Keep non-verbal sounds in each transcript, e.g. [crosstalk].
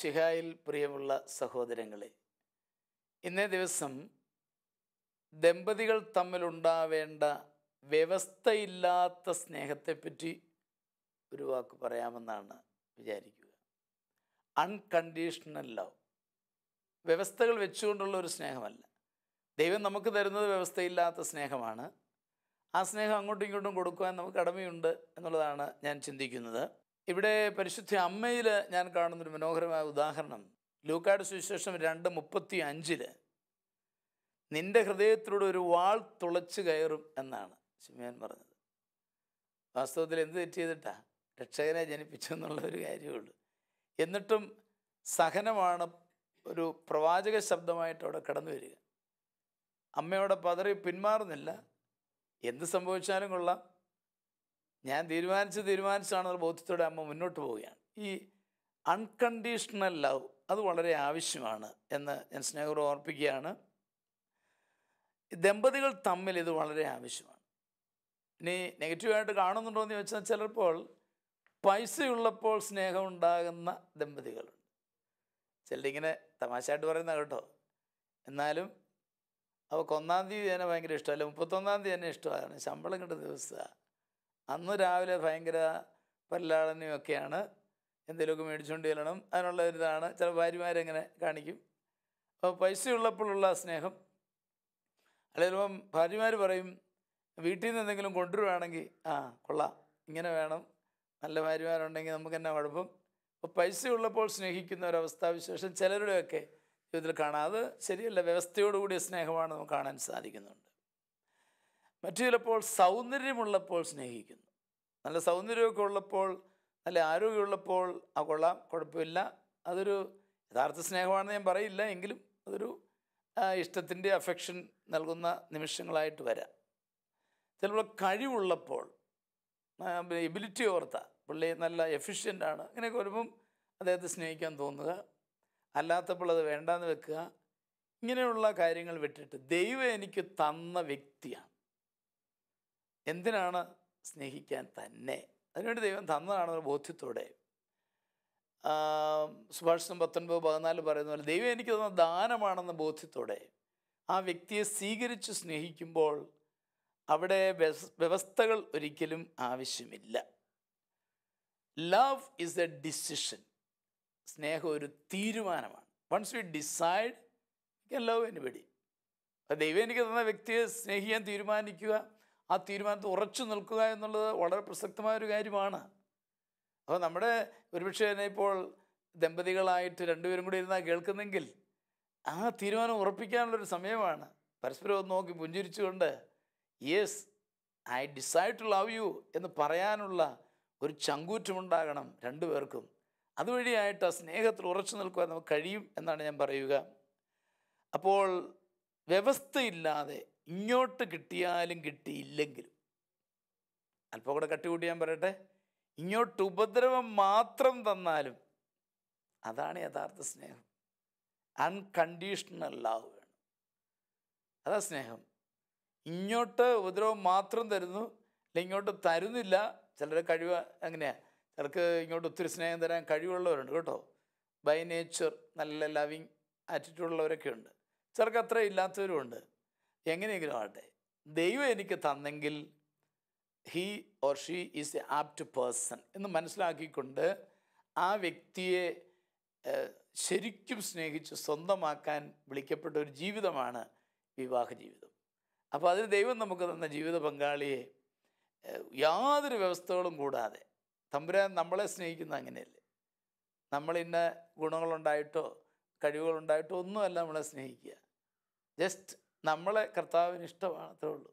മിശിഹായിൽ പ്രിയമുള്ള സഹോദരങ്ങളെ ഇന്നേ ദിവസം ദമ്പതികൾ തമ്മിലുണ്ടാവേണ്ട വ്യവസ്ഥയില്ലാത്ത സ്നേഹത്തെപ്പറ്റി ഒരു വാക്ക് പറയാമെന്നാണ് വിചാരിക്കുക അൺകണ്ടീഷണൽ ലവ് വ്യവസ്ഥകൾ വെച്ചുകൊണ്ടുള്ള ഒരു സ്നേഹമല്ല ദൈവം നമുക്ക് തരുന്നത് വ്യവസ്ഥയില്ലാത്ത സ്നേഹമാണ് ആ സ്നേഹം അങ്ങോട്ടും ഇങ്ങോട്ടും കൊടുക്കുവാൻ നമുക്ക് കടമയുണ്ട് എന്നുള്ളതാണ് ഞാൻ ചിന്തിക്കുന്നത് ഇവിടെ പരിശുദ്ധ അമ്മയിൽ ഞാൻ കാണുന്നൊരു മനോഹരമായ ഉദാഹരണം ലൂക്കാട് സുവിശേഷം രണ്ട് മുപ്പത്തി അഞ്ചിൽ നിന്റെ ഹൃദയത്തിലൂടെ ഒരു വാൾ തുളച്ച് കയറും എന്നാണ് ശിമയാൻ പറഞ്ഞത് വാസ്തവത്തിൽ എന്ത് തെറ്റ് രക്ഷകനെ ജനിപ്പിച്ചു എന്നുള്ള ഒരു കാര്യമുള്ളൂ എന്നിട്ടും സഹനമാണ് ഒരു പ്രവാചക ശബ്ദമായിട്ട് അവിടെ കടന്നു വരിക അമ്മയോടെ പതറി പിന്മാറുന്നില്ല എന്ത് സംഭവിച്ചാലും കൊള്ളാം ഞാൻ തീരുമാനിച്ച് തീരുമാനിച്ചാണെന്നൊരു ബോധ്യത്തോടെ അമ്മ മുന്നോട്ട് പോവുകയാണ് ഈ അൺകണ്ടീഷണൽ ലവ് അത് വളരെ ആവശ്യമാണ് എന്ന് ഞാൻ സ്നേഹപൂർവ്വം ഓർപ്പിക്കുകയാണ് ദമ്പതികൾ തമ്മിൽ ഇത് വളരെ ആവശ്യമാണ് ഇനി നെഗറ്റീവായിട്ട് കാണുന്നുണ്ടോ എന്ന് ചോദിച്ചാൽ ചിലപ്പോൾ പൈസയുള്ളപ്പോൾ സ്നേഹം ഉണ്ടാകുന്ന ദമ്പതികളുണ്ട് ചിലരിങ്ങനെ തമാശയായിട്ട് പറയുന്ന കേട്ടോ എന്നാലും അവൾക്ക് ഒന്നാം തീയതി തന്നെ ഭയങ്കര ഇഷ്ടമല്ല മുപ്പത്തൊന്നാം തീയതി തന്നെ ഇഷ്ടമാണ് ശമ്പളം കിട്ടുന്ന ദിവസമാണ് അന്ന് രാവിലെ ഭയങ്കര പല്ലാളനെയൊക്കെയാണ് എന്തെങ്കിലുമൊക്കെ മേടിച്ചുകൊണ്ട് ചെല്ലണം അതിനുള്ള ഒരിതാണ് ചില ഭാര്യമാരെങ്ങനെ കാണിക്കും അപ്പോൾ പൈസ ഉള്ളപ്പോഴുള്ള സ്നേഹം അല്ലെങ്കിൽ ഇപ്പം ഭാര്യമാർ പറയും വീട്ടിൽ നിന്ന് എന്തെങ്കിലും കൊണ്ടുവരുവാണെങ്കിൽ ആ കൊള്ളാം ഇങ്ങനെ വേണം നല്ല ഭാര്യമാരുണ്ടെങ്കിൽ നമുക്ക് എന്നാ കുഴപ്പം അപ്പോൾ പൈസ ഉള്ളപ്പോൾ സ്നേഹിക്കുന്ന ഒരവസ്ഥാവിശേഷം ചിലരുടെയൊക്കെ ജീവിതത്തിൽ കാണാം അത് ശരിയല്ല വ്യവസ്ഥയോടുകൂടിയ സ്നേഹമാണ് നമുക്ക് കാണാൻ സാധിക്കുന്നുണ്ട് മറ്റു ചിലപ്പോൾ സൗന്ദര്യമുള്ളപ്പോൾ സ്നേഹിക്കുന്നു നല്ല സൗന്ദര്യമൊക്കെ ഉള്ളപ്പോൾ നല്ല ആരോഗ്യമുള്ളപ്പോൾ ആ കൊള്ളാം കുഴപ്പമില്ല അതൊരു യഥാർത്ഥ സ്നേഹമാണെന്ന് ഞാൻ പറയില്ല എങ്കിലും അതൊരു ഇഷ്ടത്തിൻ്റെ അഫെക്ഷൻ നൽകുന്ന നിമിഷങ്ങളായിട്ട് വരാം ചിലപ്പോൾ കഴിവുള്ളപ്പോൾ എബിലിറ്റി ഓർത്ത പുള്ളി നല്ല എഫിഷ്യൻ്റ് ആണ് ഇങ്ങനെയൊക്കെ വരുമ്പം അദ്ദേഹത്തെ സ്നേഹിക്കാൻ തോന്നുക അല്ലാത്തപ്പോൾ അത് വേണ്ടാന്ന് വെക്കുക ഇങ്ങനെയുള്ള കാര്യങ്ങൾ വിട്ടിട്ട് ദൈവം എനിക്ക് തന്ന വ്യക്തിയാണ് എന്തിനാണ് സ്നേഹിക്കാൻ തന്നെ അതിനുവേണ്ടി ദൈവം തന്നതാണെന്നൊരു ബോധ്യത്തോടെ സുഭാഷിതം പത്തൊൻപത് പതിനാല് പറയുന്ന പോലെ ദൈവം എനിക്ക് തന്ന ദാനമാണെന്ന ബോധ്യത്തോടെ ആ വ്യക്തിയെ സ്വീകരിച്ച് സ്നേഹിക്കുമ്പോൾ അവിടെ വ്യവസ്ഥകൾ ഒരിക്കലും ആവശ്യമില്ല ലവ് ഈസ് എ ഡിസിഷൻ സ്നേഹം ഒരു തീരുമാനമാണ് once you decide you can love anybody ദൈവം എനിക്ക് തന്ന വ്യക്തിയെ സ്നേഹിക്കാൻ തീരുമാനിക്കുക ആ തീരുമാനത്തിൽ ഉറച്ചു നിൽക്കുക എന്നുള്ളത് വളരെ പ്രസക്തമായൊരു കാര്യമാണ് അപ്പോൾ നമ്മുടെ ഒരുപക്ഷെ തന്നെ ഇപ്പോൾ ദമ്പതികളായിട്ട് രണ്ടുപേരും കൂടി ഇരുന്നാൽ കേൾക്കുന്നെങ്കിൽ ആ തീരുമാനം ഉറപ്പിക്കാനുള്ളൊരു സമയമാണ് പരസ്പരം ഒന്ന് നോക്കി പുഞ്ചിരിച്ചുകൊണ്ട് yes I decide to love you എന്ന് പറയാനുള്ള ഒരു ചങ്കൂറ്റമുണ്ടാകണം രണ്ടു പേർക്കും അതുവഴിയായിട്ട് ആ സ്നേഹത്തിൽ ഉറച്ചു നിൽക്കുവാൻ നമുക്ക് കഴിയും എന്നാണ് ഞാൻ പറയുക അപ്പോൾ വ്യവസ്ഥയില്ലാതെ ഇങ്ങോട്ട് കിട്ടിയാലും കിട്ടിയില്ലെങ്കിലും അല്പം കൂടെ കട്ടികൂട്ടി ഞാൻ പറയട്ടെ ഇങ്ങോട്ട് ഉപദ്രവം മാത്രം തന്നാലും അതാണ് യഥാർത്ഥ സ്നേഹം അൺകണ്ടീഷണൽ ലാവ് വേണം അതാ സ്നേഹം ഇങ്ങോട്ട് ഉപദ്രവം മാത്രം തരുന്നു അല്ലെങ്കിൽ ഇങ്ങോട്ട് തരുന്നില്ല ചിലരുടെ കഴിവ് അങ്ങനെയാണ് ചിലർക്ക് ഇങ്ങോട്ട് ഒത്തിരി സ്നേഹം തരാൻ കഴിവുള്ളവരുണ്ട് കേട്ടോ ബൈ നേച്ചർ നല്ല ലവിങ് ആറ്റിറ്റ്യൂഡുള്ളവരൊക്കെ ഉണ്ട് ചിലർക്ക് അത്ര ഇല്ലാത്തവരും ഉണ്ട് എങ്ങനെയെങ്കിലും ആകട്ടെ ദൈവം എനിക്ക് തന്നെങ്കിൽ he or she is a apt person എന്ന് മനസ്സിലാക്കിക്കൊണ്ട് ആ വ്യക്തിയെ ശരിക്കും സ്നേഹിച്ച് സ്വന്തമാക്കാൻ വിളിക്കപ്പെട്ട ഒരു ജീവിതമാണ് വിവാഹ ജീവിതം അപ്പോൾ അതിന് ദൈവം നമുക്ക് തന്ന ജീവിത പങ്കാളിയെ യാതൊരു വ്യവസ്ഥകളും കൂടാതെ തമ്പുരാൻ നമ്മളെ സ്നേഹിക്കുന്ന അങ്ങനെയല്ലേ നമ്മൾ ഇന്ന ഗുണങ്ങളുണ്ടായിട്ടോ കഴിവുകളുണ്ടായിട്ടോ ഒന്നുമല്ല നമ്മളെ സ്നേഹിക്കുക ജസ്റ്റ് നമ്മളെ കർത്താവിന് ഇഷ്ടമാണ് അത്രേ ഉള്ളൂ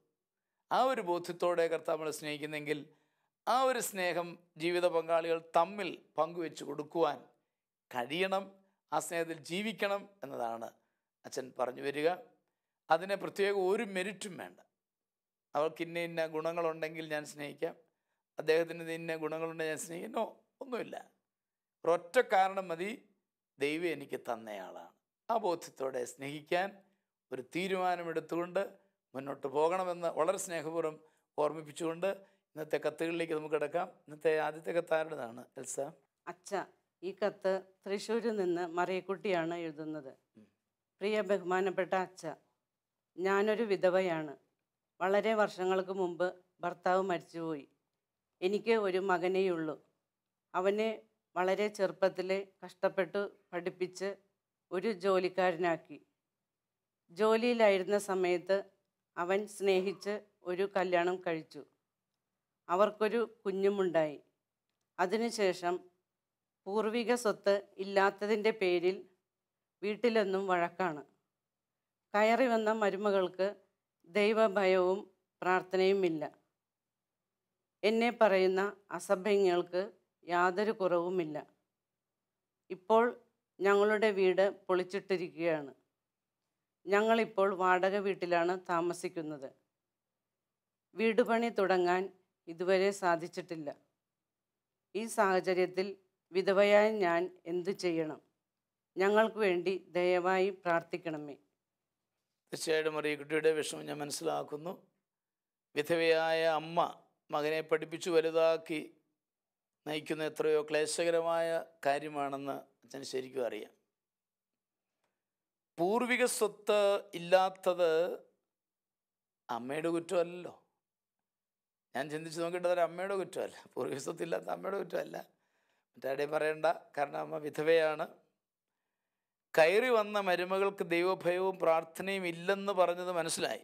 ആ ഒരു ബോധ്യത്തോടെ കർത്താവ് നമ്മളെ സ്നേഹിക്കുന്നെങ്കിൽ ആ ഒരു സ്നേഹം ജീവിത പങ്കാളികൾ തമ്മിൽ പങ്കുവെച്ച് കൊടുക്കുവാൻ കഴിയണം ആ സ്നേഹത്തിൽ ജീവിക്കണം എന്നതാണ് അച്ഛൻ പറഞ്ഞു വരിക അതിന് പ്രത്യേകം ഒരു മെരിറ്റും വേണ്ട അവൾക്ക് ഇന്ന ഇന്ന ഗുണങ്ങളുണ്ടെങ്കിൽ ഞാൻ സ്നേഹിക്കാം അദ്ദേഹത്തിന് ഇന്ന ഗുണങ്ങളുണ്ടെങ്കിൽ ഞാൻ സ്നേഹിക്കുന്നു ഒന്നുമില്ല ഒരൊറ്റ കാരണം മതി ദൈവം എനിക്ക് തന്നയാളാണ് ആ ബോധ്യത്തോടെ സ്നേഹിക്കാൻ ഒരു തീരുമാനമെടുത്തുകൊണ്ട് മുന്നോട്ട് പോകണമെന്ന് വളരെ സ്നേഹപൂർവ്വം ഓർമ്മിപ്പിച്ചുകൊണ്ട് ഇന്നത്തെ കത്തുകളിലേക്ക് നമുക്ക് കിടക്കാം ഇന്നത്തെ ആദ്യത്തെ കത്താരുടേതാണ് എൽസ അച്ഛ ഈ കത്ത് തൃശ്ശൂരിൽ നിന്ന് മറിയക്കുട്ടിയാണ് എഴുതുന്നത് പ്രിയ ബഹുമാനപ്പെട്ട അച്ഛ ഞാനൊരു വിധവയാണ് വളരെ വർഷങ്ങൾക്ക് മുമ്പ് ഭർത്താവ് മരിച്ചുപോയി എനിക്ക് ഒരു മകനേയുള്ളൂ അവനെ വളരെ ചെറുപ്പത്തിലെ കഷ്ടപ്പെട്ട് പഠിപ്പിച്ച് ഒരു ജോലിക്കാരനാക്കി ജോലിയിലായിരുന്ന സമയത്ത് അവൻ സ്നേഹിച്ച് ഒരു കല്യാണം കഴിച്ചു അവർക്കൊരു കുഞ്ഞുമുണ്ടായി അതിനുശേഷം പൂർവിക സ്വത്ത് ഇല്ലാത്തതിൻ്റെ പേരിൽ വീട്ടിലെന്നും വഴക്കാണ് കയറി വന്ന മരുമകൾക്ക് ദൈവഭയവും പ്രാർത്ഥനയുമില്ല എന്നെ പറയുന്ന അസഭ്യങ്ങൾക്ക് യാതൊരു കുറവുമില്ല ഇപ്പോൾ ഞങ്ങളുടെ വീട് പൊളിച്ചിട്ടിരിക്കുകയാണ് ഞങ്ങളിപ്പോൾ വാടക വീട്ടിലാണ് താമസിക്കുന്നത് വീട് പണി തുടങ്ങാൻ ഇതുവരെ സാധിച്ചിട്ടില്ല ഈ സാഹചര്യത്തിൽ വിധവയായ ഞാൻ എന്തു ചെയ്യണം ഞങ്ങൾക്ക് വേണ്ടി ദയവായി പ്രാർത്ഥിക്കണമേ തീർച്ചയായിട്ടും കുട്ടിയുടെ വിഷമം ഞാൻ മനസ്സിലാക്കുന്നു വിധവയായ അമ്മ മകനെ പഠിപ്പിച്ചു വലുതാക്കി നയിക്കുന്ന എത്രയോ ക്ലേശകരമായ കാര്യമാണെന്ന് അച്ഛന് ശരിക്കും അറിയാം പൂർവിക സ്വത്ത് ഇല്ലാത്തത് അമ്മയുടെ കുറ്റമല്ലല്ലോ ഞാൻ ചിന്തിച്ച് നോക്കിയിട്ട് അതൊരു അമ്മയുടെ കുറ്റമല്ല പൂർവിക സ്വത്ത് ഇല്ലാത്ത അമ്മയുടെ കുറ്റമല്ല മറ്റാരുടെയും പറയണ്ട കാരണം അമ്മ വിധവയാണ് കയറി വന്ന മരുമകൾക്ക് ദൈവഭയവും പ്രാർത്ഥനയും ഇല്ലെന്ന് പറഞ്ഞത് മനസ്സിലായി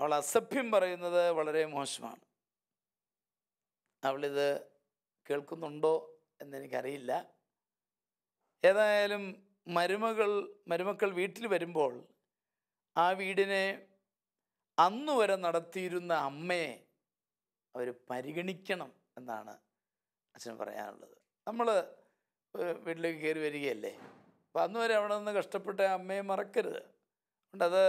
അവൾ അസഭ്യം പറയുന്നത് വളരെ മോശമാണ് അവളിത് കേൾക്കുന്നുണ്ടോ എന്നെനിക്കറിയില്ല ഏതായാലും മരുമകൾ മരുമക്കൾ വീട്ടിൽ വരുമ്പോൾ ആ വീടിനെ അന്നു വരെ നടത്തിയിരുന്ന അമ്മയെ അവർ പരിഗണിക്കണം എന്നാണ് അച്ഛൻ പറയാനുള്ളത് നമ്മൾ വീട്ടിലേക്ക് കയറി വരികയല്ലേ അപ്പോൾ അന്ന് വരെ അവിടെ നിന്ന് കഷ്ടപ്പെട്ട അമ്മയെ മറക്കരുത് അതുകൊണ്ട് അത്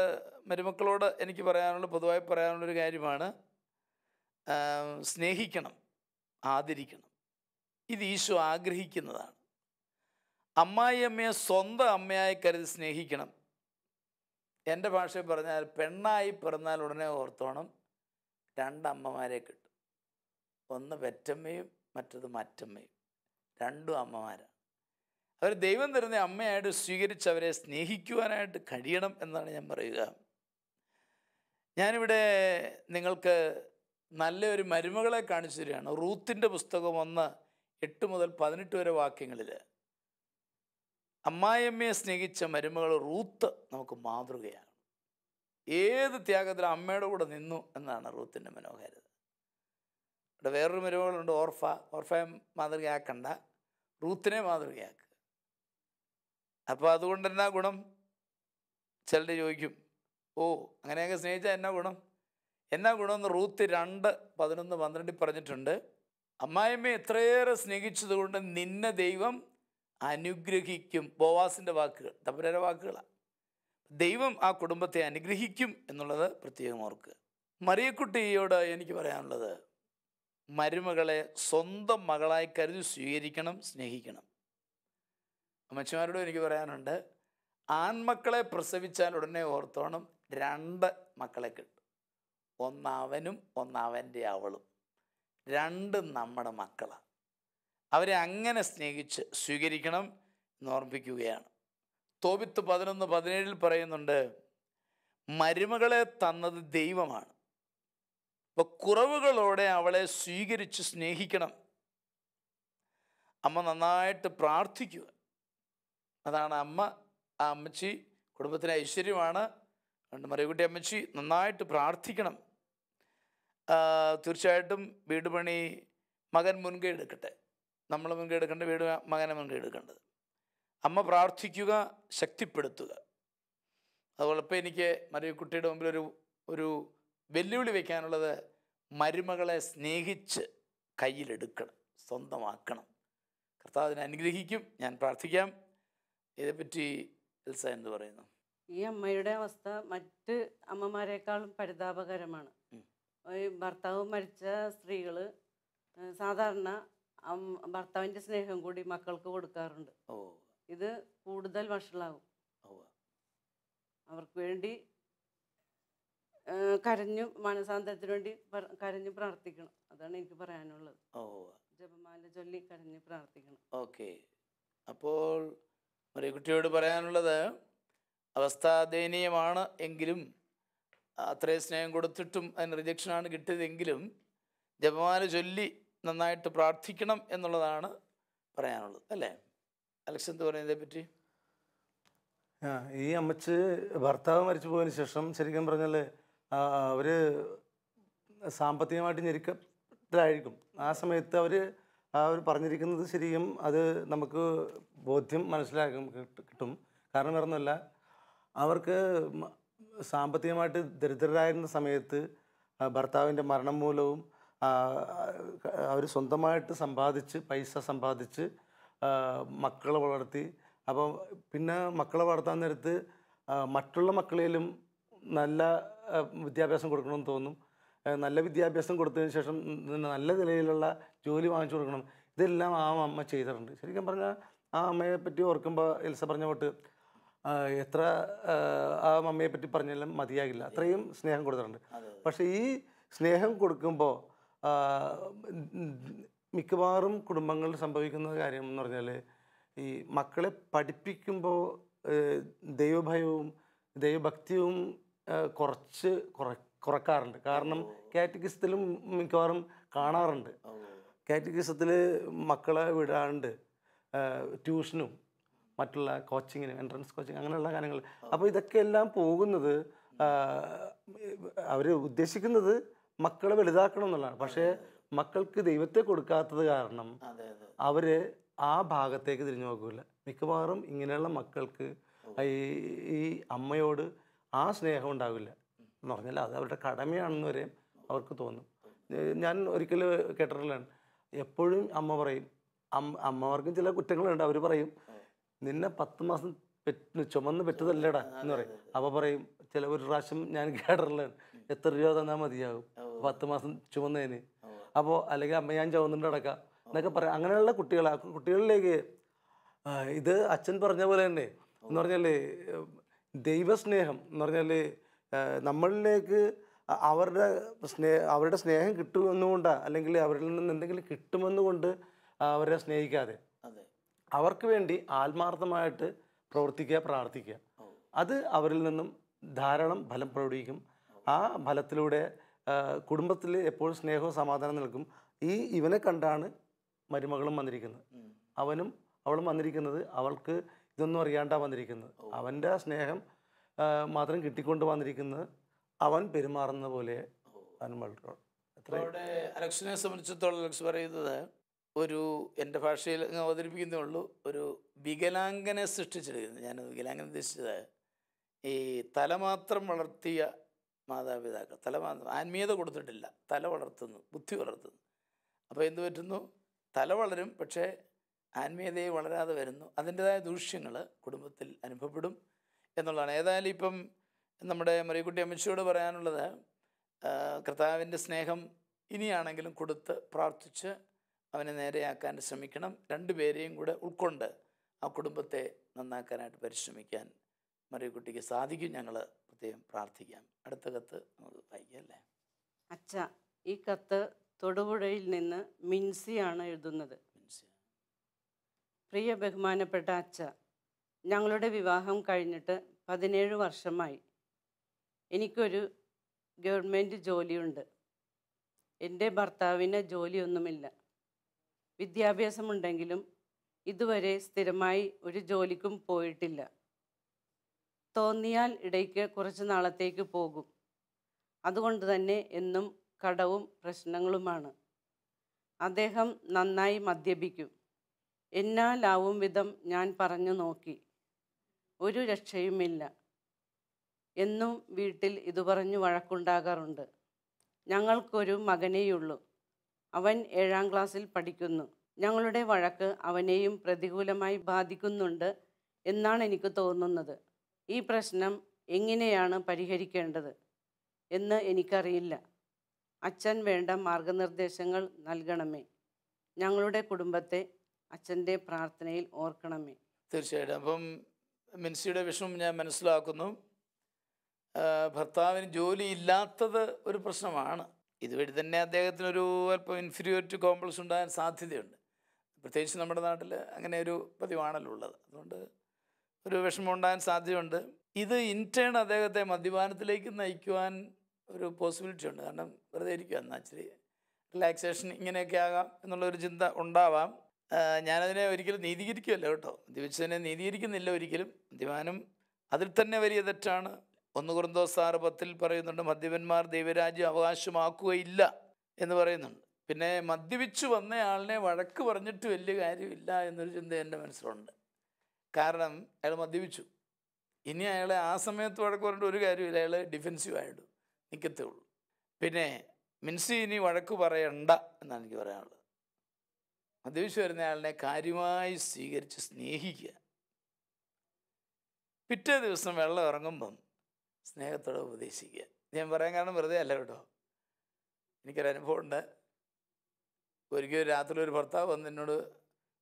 മരുമക്കളോട് എനിക്ക് പറയാനുള്ള പൊതുവായി പറയാനുള്ളൊരു കാര്യമാണ് സ്നേഹിക്കണം ആദരിക്കണം ഇത് ഈശോ ആഗ്രഹിക്കുന്നതാണ് അമ്മായിയമ്മയെ സ്വന്തം അമ്മയായി കരുതി സ്നേഹിക്കണം എൻ്റെ ഭാഷയിൽ പറഞ്ഞാൽ പെണ്ണായി പിറന്നാൽ ഉടനെ ഓർത്തോണം രണ്ടമ്മമാരെ കിട്ടും ഒന്ന് പെറ്റമ്മയും മറ്റത് മറ്റമ്മയും രണ്ടും അമ്മമാരാണ് അവർ ദൈവം തരുന്ന അമ്മയായിട്ട് സ്വീകരിച്ച് അവരെ സ്നേഹിക്കുവാനായിട്ട് കഴിയണം എന്നാണ് ഞാൻ പറയുക ഞാനിവിടെ നിങ്ങൾക്ക് നല്ലൊരു മരുമകളെ കാണിച്ചു തരികയാണ് റൂത്തിൻ്റെ പുസ്തകം ഒന്ന് എട്ട് മുതൽ പതിനെട്ട് വരെ വാക്യങ്ങളിൽ അമ്മായിയമ്മയെ സ്നേഹിച്ച മരുമകൾ റൂത്ത് നമുക്ക് മാതൃകയാണ് ഏത് ത്യാഗത്തിലും അമ്മയുടെ കൂടെ നിന്നു എന്നാണ് റൂത്തിൻ്റെ മനോഹാരിത ഇവിടെ വേറൊരു മരുമകളുണ്ട് ഓർഫ ഓർഫയെ മാതൃകയാക്കണ്ട റൂത്തിനെ മാതൃകയാക്കുക അപ്പോൾ അതുകൊണ്ട് എന്നാ ഗുണം ചിലരെ ചോദിക്കും ഓ അങ്ങനെയൊക്കെ സ്നേഹിച്ചാൽ എന്നാ ഗുണം എന്നാ ഗുണമെന്ന് റൂത്ത് രണ്ട് പതിനൊന്ന് പന്ത്രണ്ടിൽ പറഞ്ഞിട്ടുണ്ട് അമ്മായിയമ്മയെ എത്രയേറെ സ്നേഹിച്ചതുകൊണ്ട് നിന്നെ ദൈവം അനുഗ്രഹിക്കും ബോവാസിൻ്റെ വാക്കുകൾ തപരര വാക്കുകളാണ് ദൈവം ആ കുടുംബത്തെ അനുഗ്രഹിക്കും എന്നുള്ളത് പ്രത്യേകം ഓർക്കുക മറിയക്കുട്ടിയോട് എനിക്ക് പറയാനുള്ളത് മരുമകളെ സ്വന്തം മകളായി കരുതി സ്വീകരിക്കണം സ്നേഹിക്കണം അമ്മച്ചിമാരോടും എനിക്ക് പറയാനുണ്ട് ആൺമക്കളെ പ്രസവിച്ചാൽ ഉടനെ ഓർത്തോണം രണ്ട് മക്കളെ കിട്ടും ഒന്നാവനും ഒന്നാവൻ്റെ അവളും രണ്ട് നമ്മുടെ മക്കളാണ് അവരെ അങ്ങനെ സ്നേഹിച്ച് സ്വീകരിക്കണം എന്നോർപ്പിക്കുകയാണ് തോപിത്ത് പതിനൊന്ന് പതിനേഴിൽ പറയുന്നുണ്ട് മരുമകളെ തന്നത് ദൈവമാണ് അപ്പോൾ കുറവുകളോടെ അവളെ സ്വീകരിച്ച് സ്നേഹിക്കണം അമ്മ നന്നായിട്ട് പ്രാർത്ഥിക്കുക അതാണ് അമ്മ ആ അമ്മച്ചി കുടുംബത്തിലെ ഐശ്വര്യമാണ് രണ്ട് മറികുട്ടി അമ്മച്ചി നന്നായിട്ട് പ്രാർത്ഥിക്കണം തീർച്ചയായിട്ടും വീട് പണി മകൻ മുൻകൈ എടുക്കട്ടെ നമ്മൾ മുൻകൈ എടുക്കേണ്ടത് വീട് മകനെ മുൻകൈ എടുക്കേണ്ടത് അമ്മ പ്രാർത്ഥിക്കുക ശക്തിപ്പെടുത്തുക അതുപോലെ ഇപ്പോൾ എനിക്ക് മരുവിക്കുട്ടിയുടെ മുമ്പിൽ ഒരു ഒരു വെല്ലുവിളി വയ്ക്കാനുള്ളത് മരുമകളെ സ്നേഹിച്ച് കയ്യിലെടുക്കണം സ്വന്തമാക്കണം കർത്താവ് അതിനെ അനുഗ്രഹിക്കും ഞാൻ പ്രാർത്ഥിക്കാം ഇതേപ്പറ്റി എൽസ എന്ന് പറയുന്നു ഈ അമ്മയുടെ അവസ്ഥ മറ്റ് അമ്മമാരെക്കാളും പരിതാപകരമാണ് ഭർത്താവ് മരിച്ച സ്ത്രീകൾ സാധാരണ ഭർത്താവിന്റെ സ്നേഹം കൂടി മക്കൾക്ക് കൊടുക്കാറുണ്ട് ഇത് കൂടുതൽ വഷളാവും അവർക്ക് വേണ്ടി കരഞ്ഞു മനസാന്തരത്തിന് വേണ്ടി കരഞ്ഞു പ്രാർത്ഥിക്കണം അതാണ് എനിക്ക് പറയാനുള്ളത് ജപമാല ചൊല്ലി കരഞ്ഞു പ്രാർത്ഥിക്കണം ഓക്കെ അപ്പോൾ കുട്ടിയോട് പറയാനുള്ളത് അവസ്ഥ ദയനീയമാണ് എങ്കിലും അത്രയും സ്നേഹം കൊടുത്തിട്ടും അതിന് റിജക്ഷനാണ് കിട്ടിയതെങ്കിലും ജപമാല ചൊല്ലി നന്നായിട്ട് പ്രാർത്ഥിക്കണം എന്നുള്ളതാണ് പറയാനുള്ളത് അല്ലേ അലക്സ് എന്ത് പറയുന്നതിനെ പറ്റി ആ ഈ അമ്മച്ച് ഭർത്താവ് മരിച്ചു പോയതിന് ശേഷം ശരിക്കും പറഞ്ഞാൽ അവർ സാമ്പത്തികമായിട്ട് ഞെരുക്കത്തിലായിരിക്കും ആ സമയത്ത് അവർ അവർ പറഞ്ഞിരിക്കുന്നത് ശരിയും അത് നമുക്ക് ബോധ്യം മനസ്സിലാക്കും കിട്ടും കാരണം വേറൊന്നുമല്ല അവർക്ക് സാമ്പത്തികമായിട്ട് ദരിദ്രരായിരുന്ന സമയത്ത് ഭർത്താവിൻ്റെ മരണം മൂലവും അവർ സ്വന്തമായിട്ട് സമ്പാദിച്ച് പൈസ സമ്പാദിച്ച് മക്കളെ വളർത്തി അപ്പോൾ പിന്നെ മക്കളെ വളർത്താൻ നേരത്ത് മറ്റുള്ള മക്കളേലും നല്ല വിദ്യാഭ്യാസം കൊടുക്കണമെന്ന് തോന്നും നല്ല വിദ്യാഭ്യാസം കൊടുത്തതിന് ശേഷം നല്ല നിലയിലുള്ള ജോലി വാങ്ങിച്ചു കൊടുക്കണം ഇതെല്ലാം ആ അമ്മ ചെയ്തിട്ടുണ്ട് ശരിക്കും പറഞ്ഞാൽ ആ അമ്മയെ പറ്റി ഓർക്കുമ്പോൾ എൽസ പറഞ്ഞ പോട്ട് എത്ര ആ അമ്മയെ പറ്റി പറഞ്ഞാലും മതിയാകില്ല അത്രയും സ്നേഹം കൊടുത്തിട്ടുണ്ട് പക്ഷേ ഈ സ്നേഹം കൊടുക്കുമ്പോൾ മിക്കവാറും കുടുംബങ്ങളിൽ സംഭവിക്കുന്ന കാര്യം എന്ന് പറഞ്ഞാൽ ഈ മക്കളെ പഠിപ്പിക്കുമ്പോൾ ദൈവഭയവും ദൈവഭക്തിയും കുറച്ച് കുറ കുറക്കാറുണ്ട് കാരണം കാറ്റഗിസത്തിലും മിക്കവാറും കാണാറുണ്ട് കാറ്റഗിസത്തിൽ മക്കളെ വിടാണ്ട് ട്യൂഷനും മറ്റുള്ള കോച്ചിങ്ങിനും എൻട്രൻസ് കോച്ചിങ് അങ്ങനെയുള്ള കാര്യങ്ങൾ അപ്പോൾ ഇതൊക്കെ എല്ലാം പോകുന്നത് അവർ ഉദ്ദേശിക്കുന്നത് മക്കളെ വലുതാക്കണം എന്നുള്ളതാണ് പക്ഷേ മക്കൾക്ക് ദൈവത്തെ കൊടുക്കാത്തത് കാരണം അവര് ആ ഭാഗത്തേക്ക് തിരിഞ്ഞു നോക്കില്ല മിക്കവാറും ഇങ്ങനെയുള്ള മക്കൾക്ക് ഈ അമ്മയോട് ആ സ്നേഹം ഉണ്ടാവില്ല എന്ന് പറഞ്ഞാൽ അത് അവരുടെ കടമയാണെന്ന് വരെയും അവർക്ക് തോന്നും ഞാൻ ഒരിക്കലും കേട്ടിട്ടുള്ളതാണ് എപ്പോഴും അമ്മ പറയും അമ്മമാർക്കും ചില കുറ്റങ്ങളുണ്ട് അവർ പറയും നിന്നെ പത്ത് മാസം ചുമന്ന് പെറ്റതല്ലേടാ എന്ന് പറയും അപ്പോൾ പറയും ചില ഒരു പ്രാവശ്യം ഞാൻ കേട്ടിട്ടുള്ളതാണ് എത്ര രൂപ തന്നാൽ മതിയാകും പത്ത് മാസം ചുമന്നതിന് അപ്പോൾ അല്ലെങ്കിൽ അമ്മ ഞാൻ ചുമന്നിട്ട് അടക്കാം എന്നൊക്കെ പറയാം അങ്ങനെയുള്ള കുട്ടികളാ കുട്ടികളിലേക്ക് ഇത് അച്ഛൻ പറഞ്ഞ പോലെ തന്നെ എന്ന് പറഞ്ഞാൽ ദൈവസ്നേഹം എന്ന് പറഞ്ഞാൽ നമ്മളിലേക്ക് അവരുടെ സ്നേഹ അവരുടെ സ്നേഹം കിട്ടുമെന്നുകൊണ്ടാണ് അല്ലെങ്കിൽ അവരിൽ നിന്ന് എന്തെങ്കിലും കിട്ടുമെന്നുകൊണ്ട് അവരെ സ്നേഹിക്കാതെ അവർക്ക് വേണ്ടി ആത്മാർത്ഥമായിട്ട് പ്രവർത്തിക്കുക പ്രാർത്ഥിക്കുക അത് അവരിൽ നിന്നും ധാരാളം ഫലം പ്രകടിപ്പിക്കും ആ ഫലത്തിലൂടെ കുടുംബത്തിൽ എപ്പോഴും സ്നേഹവും സമാധാനം നൽകും ഈ ഇവനെ കണ്ടാണ് മരുമകളും വന്നിരിക്കുന്നത് അവനും അവളും വന്നിരിക്കുന്നത് അവൾക്ക് ഇതൊന്നും അറിയാണ്ടാണ് വന്നിരിക്കുന്നത് അവൻ്റെ സ്നേഹം മാത്രം കിട്ടിക്കൊണ്ട് വന്നിരിക്കുന്നത് അവൻ പെരുമാറുന്ന പോലെ അലക്ഷനെ സംബന്ധിച്ചിടത്തോളം അലക്സ് പറയുന്നത് ഒരു എൻ്റെ ഭാഷയിൽ അവതരിപ്പിക്കുന്നേ ഉള്ളൂ ഒരു വികലാംഗനെ സൃഷ്ടിച്ചെടുക്കുന്നത് ഞാൻ വികലാംഗനെ ഉദ്ദേശിച്ചത് ഈ തല മാത്രം വളർത്തിയ മാതാപിതാക്കൾ തല ആത്മീയത കൊടുത്തിട്ടില്ല തല വളർത്തുന്നു ബുദ്ധി വളർത്തുന്നു അപ്പോൾ എന്ത് പറ്റുന്നു തല വളരും പക്ഷേ ആത്മീയതയെ വളരാതെ വരുന്നു അതിൻ്റെതായ ദൂഷ്യങ്ങൾ കുടുംബത്തിൽ അനുഭവപ്പെടും എന്നുള്ളതാണ് ഏതായാലും ഇപ്പം നമ്മുടെ മറിയക്കുട്ടി അമ്മച്ചിയോട് പറയാനുള്ളത് കർത്താവിൻ്റെ സ്നേഹം ഇനിയാണെങ്കിലും കൊടുത്ത് പ്രാർത്ഥിച്ച് അവനെ നേരെയാക്കാൻ ശ്രമിക്കണം രണ്ടുപേരെയും കൂടെ ഉൾക്കൊണ്ട് ആ കുടുംബത്തെ നന്നാക്കാനായിട്ട് പരിശ്രമിക്കാൻ മറിയക്കുട്ടിക്ക് സാധിക്കും ഞങ്ങൾ പ്രത്യേകം പ്രാർത്ഥിക്കാം അടുത്ത കത്ത് നമുക്ക് വായിക്കല്ലേ അച്ഛ ഈ കത്ത് തൊടുപുഴയിൽ നിന്ന് മിൻസിയാണ് എഴുതുന്നത് പ്രിയ ബഹുമാനപ്പെട്ട അച്ഛ ഞങ്ങളുടെ വിവാഹം കഴിഞ്ഞിട്ട് പതിനേഴ് വർഷമായി എനിക്കൊരു ഗവൺമെൻറ് ജോലിയുണ്ട് എൻ്റെ ഭർത്താവിന് ജോലിയൊന്നുമില്ല വിദ്യാഭ്യാസമുണ്ടെങ്കിലും ഇതുവരെ സ്ഥിരമായി ഒരു ജോലിക്കും പോയിട്ടില്ല തോന്നിയാൽ ഇടയ്ക്ക് കുറച്ച് നാളത്തേക്ക് പോകും അതുകൊണ്ട് തന്നെ എന്നും കടവും പ്രശ്നങ്ങളുമാണ് അദ്ദേഹം നന്നായി മദ്യപിക്കും എന്നാലാവും വിധം ഞാൻ പറഞ്ഞു നോക്കി ഒരു രക്ഷയുമില്ല എന്നും വീട്ടിൽ ഇതു പറഞ്ഞു വഴക്കുണ്ടാകാറുണ്ട് ഞങ്ങൾക്കൊരു മകനേയുള്ളൂ അവൻ ഏഴാം ക്ലാസ്സിൽ പഠിക്കുന്നു ഞങ്ങളുടെ വഴക്ക് അവനെയും പ്രതികൂലമായി ബാധിക്കുന്നുണ്ട് എന്നാണ് എനിക്ക് തോന്നുന്നത് ഈ പ്രശ്നം എങ്ങനെയാണ് പരിഹരിക്കേണ്ടത് എന്ന് എനിക്കറിയില്ല അച്ഛൻ വേണ്ട മാർഗനിർദ്ദേശങ്ങൾ നൽകണമേ ഞങ്ങളുടെ കുടുംബത്തെ അച്ഛൻ്റെ പ്രാർത്ഥനയിൽ ഓർക്കണമേ തീർച്ചയായിട്ടും അപ്പം മിൻസിയുടെ വിഷമം ഞാൻ മനസ്സിലാക്കുന്നു ഭർത്താവിന് ജോലി ഇല്ലാത്തത് ഒരു പ്രശ്നമാണ് ഇതുവഴി തന്നെ അദ്ദേഹത്തിനൊരു അല്പം ഇൻഫീരിയോറിറ്റി കോംപ്ലക്സ് ഉണ്ടാകാൻ സാധ്യതയുണ്ട് പ്രത്യേകിച്ച് നമ്മുടെ നാട്ടിൽ അങ്ങനെ ഒരു പതിവാണല്ലോ ഉള്ളത് അതുകൊണ്ട് ഒരു വിഷമം ഉണ്ടാകാൻ സാധ്യതയുണ്ട് ഇത് ഇൻറ്റേൺ അദ്ദേഹത്തെ മദ്യപാനത്തിലേക്ക് നയിക്കുവാൻ ഒരു പോസിബിലിറ്റി ഉണ്ട് കാരണം വെറുതെ ഇരിക്കുക എന്നാൽ ഇച്ചിരി റിലാക്സേഷൻ ഇങ്ങനെയൊക്കെ ആകാം എന്നുള്ളൊരു ചിന്ത ഉണ്ടാവാം ഞാനതിനെ ഒരിക്കലും നീതീകരിക്കുകയല്ല കേട്ടോ മദ്യപിച്ചതിനെ നീതീകരിക്കുന്നില്ല ഒരിക്കലും മദ്യപാനം അതിൽ തന്നെ വലിയ തെറ്റാണ് ഒന്ന് കുറുന്തോസ് പത്തിൽ പറയുന്നുണ്ട് മദ്യപന്മാർ ദൈവരാജ്യം അവകാശമാക്കുകയില്ല എന്ന് പറയുന്നുണ്ട് പിന്നെ മദ്യപിച്ചു വന്നയാളിനെ വഴക്ക് പറഞ്ഞിട്ട് വലിയ കാര്യമില്ല എന്നൊരു ചിന്ത എൻ്റെ മനസ്സിലുണ്ട് കാരണം അയാൾ മദ്യപിച്ചു ഇനി അയാളെ ആ സമയത്ത് വഴക്ക് പറഞ്ഞിട്ട് ഒരു കാര്യമില്ല അയാൾ ആയിട്ട് നിൽക്കത്തേ ഉള്ളൂ പിന്നെ മിൻസി ഇനി വഴക്ക് പറയണ്ട എന്നാണ് എനിക്ക് പറയാനുള്ളത് മദ്യപിച്ചു വരുന്ന അയാളിനെ കാര്യമായി സ്വീകരിച്ച് സ്നേഹിക്കുക പിറ്റേ ദിവസം വെള്ളം ഇറങ്ങുമ്പം സ്നേഹത്തോടെ ഉപദേശിക്കുക ഞാൻ പറയാൻ കാരണം വെറുതെ അല്ല കേട്ടോ എനിക്കൊരനുഭവമുണ്ട് ഒരിക്കൽ രാത്രി ഒരു ഭർത്താവ് വന്ന് എന്നോട്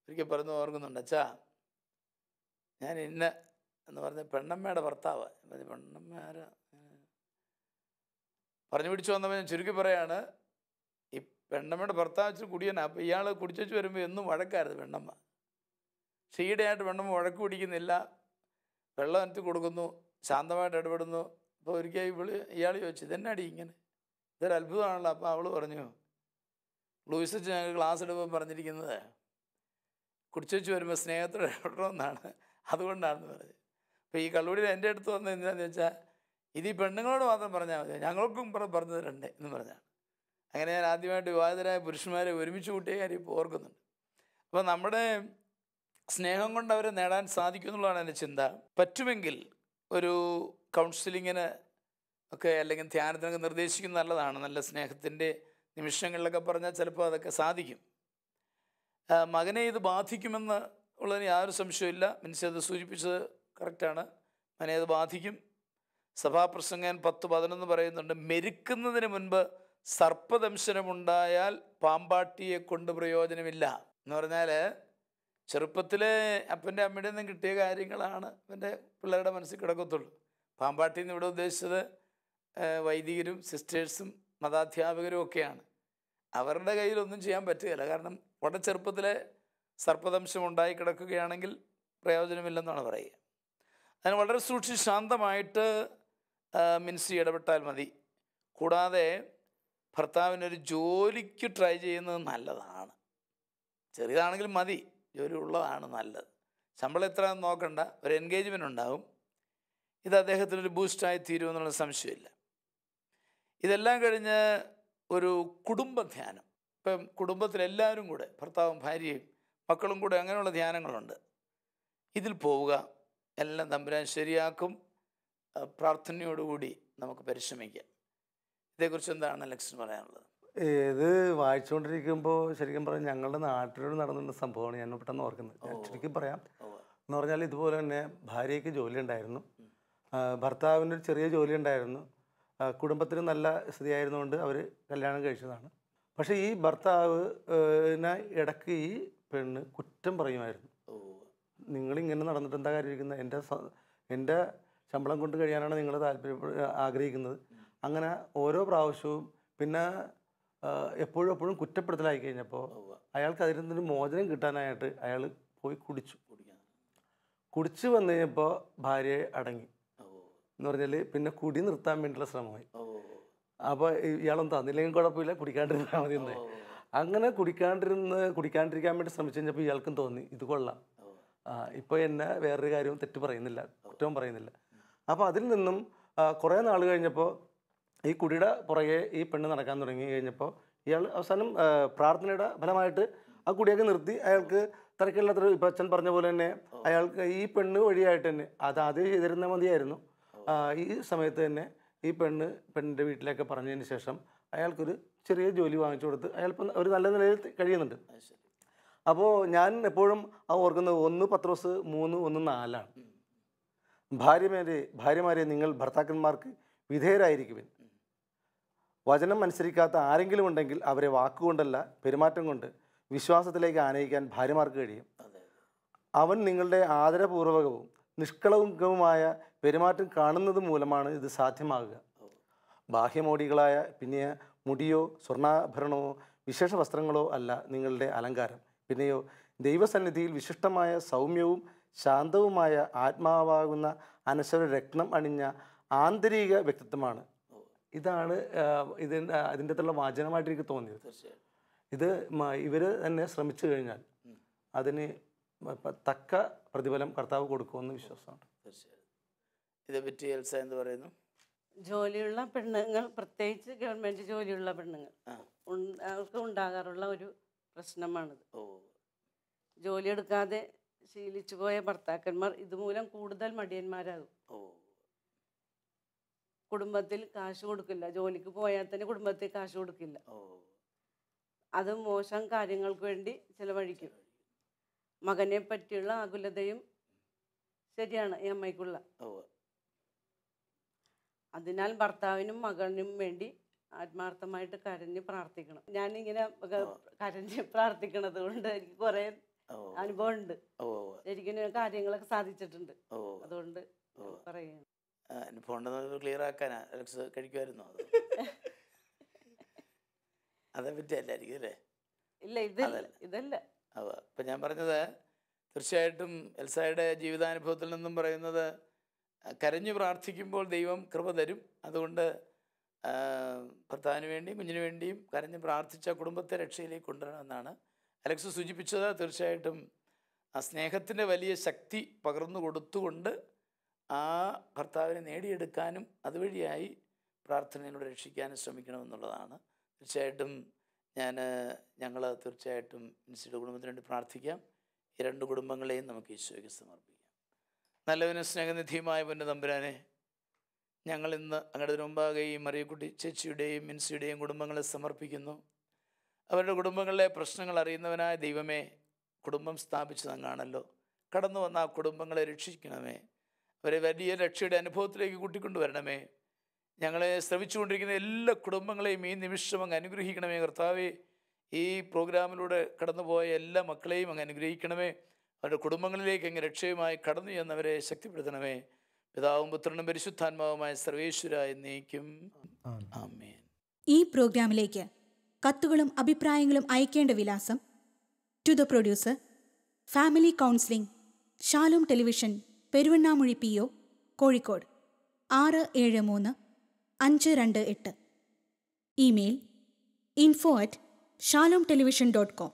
ഒരിക്കൽ പറഞ്ഞു ഓർക്കുന്നുണ്ട് അച്ഛാ ഞാൻ ഇന്ന എന്ന് പറഞ്ഞ പെണ്ണമ്മയുടെ ഭർത്താവ് പെണ്ണമ്മ പറഞ്ഞു പിടിച്ചു വന്നപ്പോൾ ഞാൻ ചുരുക്കി പറയാണ് ഈ പെണ്ണമ്മയുടെ ഭർത്താവ് വെച്ച് കുടിയനാണ് അപ്പോൾ ഇയാൾ കുടിച്ചു വരുമ്പോൾ എന്നും വഴക്കായിരുന്നു പെണ്ണമ്മ പക്ഷേ പെണ്ണമ്മ വഴക്ക് പിടിക്കുന്നില്ല വെള്ളം അനത്തി കൊടുക്കുന്നു ശാന്തമായിട്ട് ഇടപെടുന്നു അപ്പോൾ ഒരിക്കൽ ഇവള് ഇയാൾ ചോദിച്ചു ഇതെന്നാടി ഇങ്ങനെ ഇതൊരു അത്ഭുതമാണല്ലോ അപ്പോൾ അവൾ പറഞ്ഞു ലൂയിസ് ഞങ്ങൾ ക്ലാസ് എടുക്കുമ്പോൾ പറഞ്ഞിരിക്കുന്നത് കുടിച്ചു വരുമ്പോൾ സ്നേഹത്തോടെ ഇടണമെന്നാണ് അതുകൊണ്ടാണെന്ന് പറഞ്ഞത് അപ്പോൾ ഈ കള്ളുടിയിൽ എൻ്റെ അടുത്ത് വന്ന് എന്താണെന്ന് വെച്ചാൽ ഇത് ഈ പെണ്ണുങ്ങളോട് മാത്രം പറഞ്ഞാൽ മതി ഞങ്ങൾക്കും പറഞ്ഞു തരണ്ടേ എന്ന് പറഞ്ഞാണ് അങ്ങനെ ഞാൻ ആദ്യമായിട്ട് വിവാഹിതരായ പുരുഷന്മാരെ ഒരുമിച്ച് കൂട്ടിയ കാര്യം ഇപ്പോൾ ഓർക്കുന്നുണ്ട് അപ്പോൾ നമ്മുടെ സ്നേഹം കൊണ്ട് അവരെ നേടാൻ സാധിക്കും എന്നുള്ളതാണ് എൻ്റെ ചിന്ത പറ്റുമെങ്കിൽ ഒരു കൗൺസിലിങ്ങിന് ഒക്കെ അല്ലെങ്കിൽ ധ്യാനത്തിനൊക്കെ നിർദ്ദേശിക്കുന്ന നല്ലതാണ് നല്ല സ്നേഹത്തിൻ്റെ നിമിഷങ്ങളിലൊക്കെ പറഞ്ഞാൽ ചിലപ്പോൾ അതൊക്കെ സാധിക്കും മകനെ ഇത് ബാധിക്കുമെന്ന് ഉള്ളതിന് യാതൊരു സംശയമില്ല മിനിസ്റ്റർ അത് സൂചിപ്പിച്ചത് കറക്റ്റാണ് മനെ അത് ബാധിക്കും സഭാപ്രസംഗം പത്ത് പതിനൊന്ന് പറയുന്നുണ്ട് മെരുക്കുന്നതിന് മുൻപ് സർപ്പദംശനമുണ്ടായാൽ പാമ്പാട്ടിയെ കൊണ്ട് പ്രയോജനമില്ല എന്ന് പറഞ്ഞാൽ ചെറുപ്പത്തിൽ അപ്പൻ്റെ അമ്മയുടെ നിന്നും കിട്ടിയ കാര്യങ്ങളാണ് അവൻ്റെ പിള്ളേരുടെ മനസ്സിൽ കിടക്കത്തുള്ളൂ പാമ്പാട്ടി എന്ന് ഇവിടെ ഉദ്ദേശിച്ചത് വൈദികരും സിസ്റ്റേഴ്സും മതാധ്യാപകരും ഒക്കെയാണ് അവരുടെ കയ്യിലൊന്നും ചെയ്യാൻ പറ്റുകയില്ല കാരണം ഉടൻ ചെറുപ്പത്തിലെ സർപ്പദംശം ഉണ്ടായി കിടക്കുകയാണെങ്കിൽ പ്രയോജനമില്ലെന്നാണ് പറയുക അതിന് വളരെ സൂക്ഷിച്ച് ശാന്തമായിട്ട് മിൻസി ഇടപെട്ടാൽ മതി കൂടാതെ ഭർത്താവിനൊരു ജോലിക്ക് ട്രൈ ചെയ്യുന്നത് നല്ലതാണ് ചെറിയതാണെങ്കിലും മതി ജോലി ഉള്ളതാണ് നല്ലത് ശമ്പളം എത്ര നോക്കണ്ട ഒരു എൻഗേജ്മെൻ്റ് ഉണ്ടാവും ഇത് അദ്ദേഹത്തിനൊരു ബൂസ്റ്റായി തീരുമെന്നുള്ള സംശയമില്ല ഇതെല്ലാം കഴിഞ്ഞ് ഒരു കുടുംബ ധ്യാനം ഇപ്പം കുടുംബത്തിലെല്ലാവരും കൂടെ ഭർത്താവും ഭാര്യയും മക്കളും കൂടെ അങ്ങനെയുള്ള ധ്യാനങ്ങളുണ്ട് ഇതിൽ പോവുക എല്ലാം തമ്പുരാൻ ശരിയാക്കും പ്രാർത്ഥനയോടുകൂടി നമുക്ക് പരിശ്രമിക്കാം ഇതേക്കുറിച്ച് എന്താണ് ലക്ഷ്യം പറയാനുള്ളത് ഇത് വായിച്ചുകൊണ്ടിരിക്കുമ്പോൾ ശരിക്കും പറഞ്ഞാൽ ഞങ്ങളുടെ നാട്ടിലൂടെ നടന്നിരുന്ന സംഭവമാണ് ഞാൻ പെട്ടെന്ന് ഓർക്കുന്നത് ശരിക്കും പറയാം എന്ന് പറഞ്ഞാൽ ഇതുപോലെ തന്നെ ഭാര്യയ്ക്ക് ജോലി ഉണ്ടായിരുന്നു ഭർത്താവിന് ഒരു ചെറിയ ജോലി ഉണ്ടായിരുന്നു കുടുംബത്തിന് നല്ല സ്ഥിതി ആയിരുന്നുകൊണ്ട് അവർ കല്യാണം കഴിച്ചതാണ് പക്ഷേ ഈ ഭർത്താവിനെ ഇടയ്ക്ക് ഈ പെണ്ണ് കുറ്റം പറയുമായിരുന്നു നിങ്ങളിങ്ങനെ നടന്നിട്ട് എന്താ കാര്യമിരിക്കുന്നത് എൻ്റെ എൻ്റെ ശമ്പളം കൊണ്ട് കഴിയാനാണ് നിങ്ങൾ താല്പര്യ ആഗ്രഹിക്കുന്നത് അങ്ങനെ ഓരോ പ്രാവശ്യവും പിന്നെ എപ്പോഴും എപ്പോഴും കുറ്റപ്പെടുത്തലായി കഴിഞ്ഞപ്പോൾ അയാൾക്ക് അതിൽ നിന്നൊരു മോചനം കിട്ടാനായിട്ട് അയാൾ പോയി കുടിച്ചു കുടിച്ചു വന്നു കഴിഞ്ഞപ്പോൾ ഭാര്യയെ അടങ്ങി എന്ന് പറഞ്ഞാൽ പിന്നെ കുടി നിർത്താൻ വേണ്ടിയുള്ള ശ്രമമായി അപ്പോൾ ഇയാളൊന്നും തന്നില്ലെങ്കിൽ കുഴപ്പമില്ല കുടിക്കാണ്ടിരുന്നാൽ മതി അങ്ങനെ കുടിക്കാണ്ടിരുന്ന് കുടിക്കാണ്ടിരിക്കാൻ വേണ്ടി ശ്രമിച്ചു കഴിഞ്ഞപ്പോൾ ഇയാൾക്കും തോന്നി ഇത് കൊള്ളാം ഇപ്പോൾ എന്നെ വേറൊരു കാര്യവും തെറ്റ് പറയുന്നില്ല കുറ്റവും പറയുന്നില്ല അപ്പോൾ അതിൽ നിന്നും കുറേ നാൾ കഴിഞ്ഞപ്പോൾ ഈ കുടിയുടെ പുറകെ ഈ പെണ്ണ് നടക്കാൻ തുടങ്ങി കഴിഞ്ഞപ്പോൾ ഇയാൾ അവസാനം പ്രാർത്ഥനയുടെ ഫലമായിട്ട് ആ കുടിയൊക്കെ നിർത്തി അയാൾക്ക് തിരക്കില്ലാത്തൊരു ഇപ്പം അച്ഛൻ പറഞ്ഞ പോലെ തന്നെ അയാൾക്ക് ഈ പെണ്ണ് വഴിയായിട്ട് തന്നെ അത് ആദ്യം ചെയ്തിരുന്ന മതിയായിരുന്നു ഈ സമയത്ത് തന്നെ ഈ പെണ്ണ് പെണ്ണിൻ്റെ വീട്ടിലേക്ക് പറഞ്ഞതിന് ശേഷം അയാൾക്കൊരു ചെറിയ ജോലി വാങ്ങിച്ചു കൊടുത്ത് അയാൾ ഒരു നല്ല നിലയിൽ കഴിയുന്നുണ്ട് അപ്പോൾ ഞാൻ എപ്പോഴും ആ ഓർക്കുന്നത് ഒന്ന് പത്രോസ് മൂന്ന് ഒന്ന് നാലാണ് ഭാര്യമാരെ ഭാര്യമാരെ നിങ്ങൾ ഭർത്താക്കന്മാർക്ക് വിധേയരായിരിക്കുവിൻ വചനം അനുസരിക്കാത്ത ആരെങ്കിലും ഉണ്ടെങ്കിൽ അവരെ വാക്കുകൊണ്ടല്ല പെരുമാറ്റം കൊണ്ട് വിശ്വാസത്തിലേക്ക് ആനയിക്കാൻ ഭാര്യമാർക്ക് കഴിയും അവൻ നിങ്ങളുടെ ആദരപൂർവകവും നിഷ്കളങ്കവുമായ പെരുമാറ്റം കാണുന്നത് മൂലമാണ് ഇത് സാധ്യമാകുക ബാഹ്യമോടികളായ പിന്നെ മുടിയോ സ്വർണ്ണാഭരണമോ വിശേഷ വസ്ത്രങ്ങളോ അല്ല നിങ്ങളുടെ അലങ്കാരം പിന്നെയോ ദൈവസന്നിധിയിൽ വിശിഷ്ടമായ സൗമ്യവും ശാന്തവുമായ ആത്മാവാകുന്ന അനശ്വര രക്തം അണിഞ്ഞ ആന്തരിക വ്യക്തിത്വമാണ് ഇതാണ് ഇതിൻ്റെ അതിൻ്റെ അകത്തുള്ള വാചനമായിട്ട് എനിക്ക് തോന്നിയത് ഇത് ഇവർ തന്നെ ശ്രമിച്ചു കഴിഞ്ഞാൽ അതിന് തക്ക പ്രതിഫലം കർത്താവ് കൊടുക്കുമെന്ന് വിശ്വാസമുണ്ട് തീർച്ചയായും ഇതേപ്പറ്റി എൽസ എന്ന് പറയുന്നു ജോലിയുള്ള പെണ്ണുങ്ങൾ പ്രത്യേകിച്ച് ഗവൺമെന്റ് ജോലിയുള്ള പെണ്ണുങ്ങൾ അവർക്ക് ഉണ്ടാകാറുള്ള ഒരു പ്രശ്നമാണിത് ജോലിയെടുക്കാതെ ശീലിച്ചു പോയ ഭർത്താക്കന്മാർ ഇതുമൂലം കൂടുതൽ മടിയന്മാരാകും കുടുംബത്തിൽ കാശ് കൊടുക്കില്ല ജോലിക്ക് പോയാൽ തന്നെ കുടുംബത്തിൽ കാശ് കൊടുക്കില്ല അത് മോശം കാര്യങ്ങൾക്ക് വേണ്ടി ചിലവഴിക്കും മകനെ പറ്റിയുള്ള ആകുലതയും ശരിയാണ് ഈ അമ്മയ്ക്കുള്ള അതിനാൽ ഭർത്താവിനും മകനും വേണ്ടി ആത്മാർത്ഥമായിട്ട് കരഞ്ഞ് പ്രാർത്ഥിക്കണം ഞാനിങ്ങനെ കരഞ്ഞ് [laughs] പ്രാർത്ഥിക്കണത് കൊണ്ട് എനിക്ക് കുറേ അനുഭവം ഉണ്ട് ശരിക്കും കാര്യങ്ങളൊക്കെ സാധിച്ചിട്ടുണ്ട് അതുകൊണ്ട് പറയുകയാണ് അനുഭവം ഉണ്ടെന്ന് ക്ലിയർ ആക്കാനാ അലക്സ് കഴിക്കുമായിരുന്നോ അത് [laughs] അതേ പറ്റിയല്ലായിരിക്കും അല്ലേ ഇല്ല ഇതല്ല ഇതല്ല അതെ ഞാൻ പറഞ്ഞത് തീർച്ചയായിട്ടും എൽസയുടെ ജീവിതാനുഭവത്തിൽ നിന്നും പറയുന്നത് കരഞ്ഞു പ്രാർത്ഥിക്കുമ്പോൾ ദൈവം കൃപ തരും അതുകൊണ്ട് ഭർത്താവിന് വേണ്ടിയും കുഞ്ഞിന് വേണ്ടിയും കരഞ്ഞു പ്രാർത്ഥിച്ച കുടുംബത്തെ രക്ഷയിലേക്ക് കൊണ്ടുവരണമെന്നാണ് അലക്സ് സൂചിപ്പിച്ചത് തീർച്ചയായിട്ടും ആ സ്നേഹത്തിൻ്റെ വലിയ ശക്തി പകർന്നു കൊടുത്തുകൊണ്ട് ആ ഭർത്താവിനെ നേടിയെടുക്കാനും അതുവഴിയായി പ്രാർത്ഥനയിലൂടെ രക്ഷിക്കാനും ശ്രമിക്കണമെന്നുള്ളതാണ് തീർച്ചയായിട്ടും ഞാൻ ഞങ്ങൾ തീർച്ചയായിട്ടും മിനിസിയുടെ കുടുംബത്തിന് വേണ്ടി പ്രാർത്ഥിക്കാം ഈ രണ്ട് കുടുംബങ്ങളെയും നമുക്ക് ഈശോയ്ക്ക് സമർപ്പിക്കാം നല്ലവനും പൊന്നു തമ്പുരാനെ ഞങ്ങൾ ഇന്ന് അങ്ങയുടെ മുമ്പാകെ ഈ മറിയക്കുട്ടി ചേച്ചിയുടെയും മിൻസിയുടെയും കുടുംബങ്ങളെ സമർപ്പിക്കുന്നു അവരുടെ കുടുംബങ്ങളിലെ പ്രശ്നങ്ങൾ അറിയുന്നവനായ ദൈവമേ കുടുംബം സ്ഥാപിച്ചു തന്നാണല്ലോ കടന്നു വന്ന ആ കുടുംബങ്ങളെ രക്ഷിക്കണമേ അവരെ വലിയ രക്ഷയുടെ അനുഭവത്തിലേക്ക് കൂട്ടിക്കൊണ്ടുവരണമേ ഞങ്ങളെ ശ്രമിച്ചുകൊണ്ടിരിക്കുന്ന എല്ലാ കുടുംബങ്ങളെയും ഈ നിമിഷം അങ്ങ് അനുഗ്രഹിക്കണമേ കർത്താവേ ഈ പ്രോഗ്രാമിലൂടെ കടന്നുപോയ എല്ലാ മക്കളെയും അങ്ങ് അനുഗ്രഹിക്കണമേ അവരുടെ കുടുംബങ്ങളിലേക്ക് എങ്ങനെ രക്ഷയുമായി കടന്നു എന്നവരെ ശക്തിപ്പെടുത്തണമേ പിതാവും പുത്രനും പരിശുദ്ധാത്മാവുമായ സർവേശ്വരായി നീക്കും ഈ പ്രോഗ്രാമിലേക്ക് കത്തുകളും അഭിപ്രായങ്ങളും അയക്കേണ്ട വിലാസം to the producer family counselling Shalom television Peruvannamuzhi P O Kozhikode ആറ് ഏഴ് മൂന്ന് അഞ്ച് രണ്ട് എട്ട് email info at Shalom television dot com